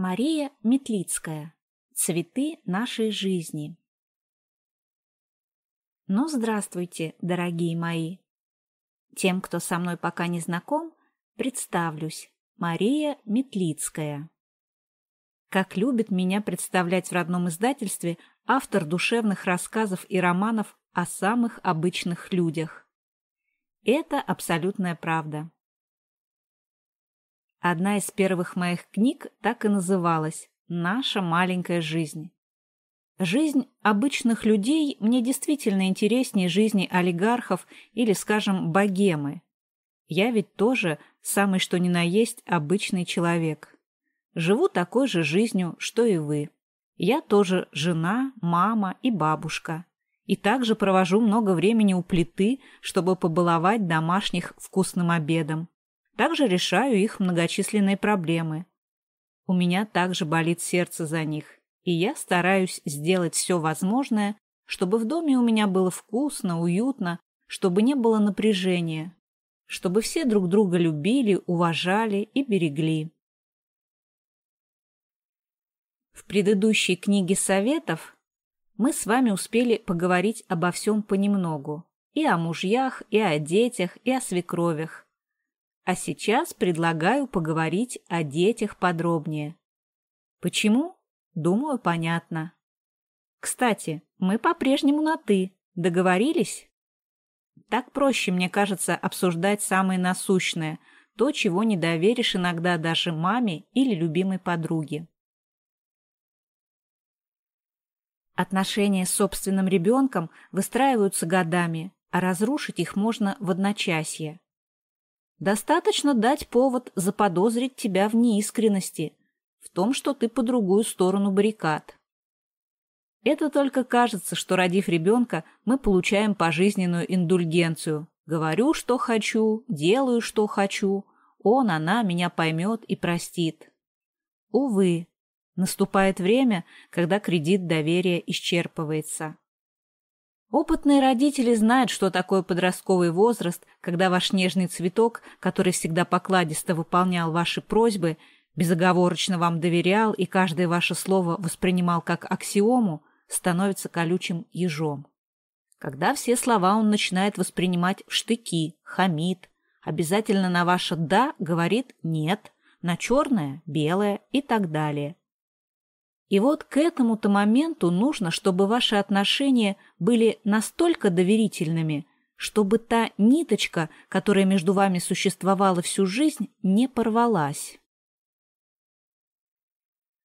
Мария Метлицкая. Цветы нашей жизни. Ну, здравствуйте, дорогие мои! Тем, кто со мной пока не знаком, представлюсь. Мария Метлицкая. Как любит меня представлять в родном издательстве автор душевных рассказов и романов о самых обычных людях. Это абсолютная правда. Одна из первых моих книг так и называлась «Наша маленькая жизнь». Жизнь обычных людей мне действительно интереснее жизни олигархов или, скажем, богемы. Я ведь тоже самый что ни на есть обычный человек. Живу такой же жизнью, что и вы. Я тоже жена, мама и бабушка. И также провожу много времени у плиты, чтобы побаловать домашних вкусным обедом. Также решаю их многочисленные проблемы. У меня также болит сердце за них, и я стараюсь сделать все возможное, чтобы в доме у меня было вкусно, уютно, чтобы не было напряжения, чтобы все друг друга любили, уважали и берегли. В предыдущей книге советов мы с вами успели поговорить обо всем понемногу. И о мужьях, и о детях, и о свекровях. А сейчас предлагаю поговорить о детях подробнее. Почему? Думаю, понятно. Кстати, мы по-прежнему на «ты». Договорились? Так проще, мне кажется, обсуждать самое насущное, то, чего не доверишь иногда даже маме или любимой подруге. Отношения с собственным ребенком выстраиваются годами, а разрушить их можно в одночасье. Достаточно дать повод заподозрить тебя в неискренности, в том, что ты по другую сторону баррикад. Это только кажется, что, родив ребенка, мы получаем пожизненную индульгенцию. Говорю, что хочу, делаю, что хочу. Он, она меня поймет и простит. Увы, наступает время, когда кредит доверия исчерпывается. Опытные родители знают, что такое подростковый возраст, когда ваш нежный цветок, который всегда покладисто выполнял ваши просьбы, безоговорочно вам доверял и каждое ваше слово воспринимал как аксиому, становится колючим ежом. Когда все слова он начинает воспринимать в штыки, хамит, обязательно на ваше «да» говорит «нет», на черное – белое и так далее. И вот к этому-то моменту нужно, чтобы ваши отношения были настолько доверительными, чтобы та ниточка, которая между вами существовала всю жизнь, не порвалась.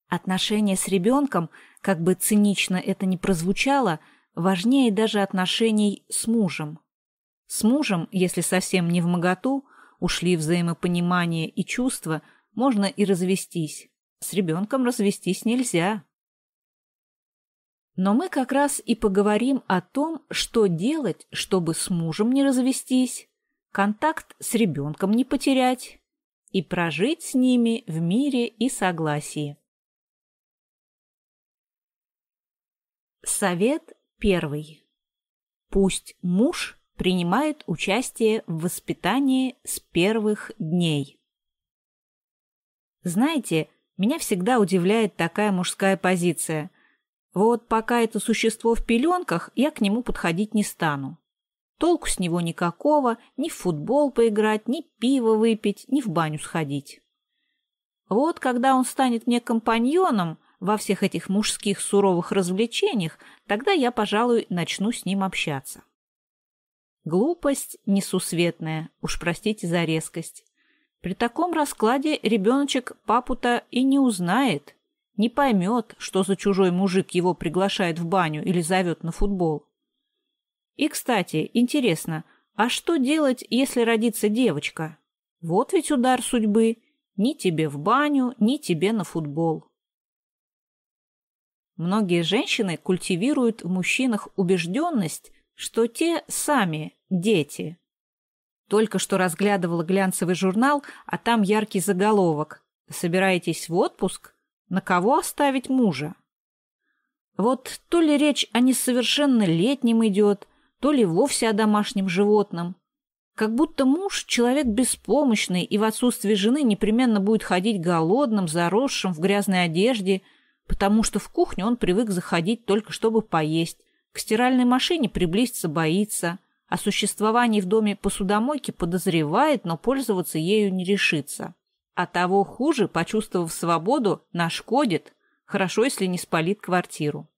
Отношения с ребенком, как бы цинично это ни прозвучало, важнее даже отношений с мужем. С мужем, если совсем не в моготу, ушли взаимопонимание и чувства, можно и развестись. С ребенком развестись нельзя. Но мы как раз и поговорим о том, что делать, чтобы с мужем не развестись, контакт с ребенком не потерять и прожить с ними в мире и согласии. Совет первый. Пусть муж принимает участие в воспитании с первых дней. Знаете, меня всегда удивляет такая мужская позиция. Вот пока это существо в пеленках, я к нему подходить не стану. Толку с него никакого, ни в футбол поиграть, ни пиво выпить, ни в баню сходить. Вот когда он станет мне компаньоном во всех этих мужских суровых развлечениях, тогда я, пожалуй, начну с ним общаться. Глупость несусветная, уж простите за резкость. При таком раскладе ребеночек папу-то и не узнает, не поймет, что за чужой мужик его приглашает в баню или зовет на футбол. И, кстати, интересно, а что делать, если родится девочка? Вот ведь удар судьбы. Ни тебе в баню, ни тебе на футбол. Многие женщины культивируют в мужчинах убежденность, что те сами дети – только что разглядывала глянцевый журнал, а там яркий заголовок. «Собираетесь в отпуск? На кого оставить мужа?» Вот то ли речь о несовершеннолетнем идет, то ли вовсе о домашнем животном. Как будто муж – человек беспомощный и в отсутствии жены непременно будет ходить голодным, заросшим, в грязной одежде, потому что в кухню он привык заходить только чтобы поесть, к стиральной машине приблизиться боится – о существовании в доме посудомойки подозревает, но пользоваться ею не решится. А того хуже, почувствовав свободу, нашкодит, хорошо, если не спалит квартиру.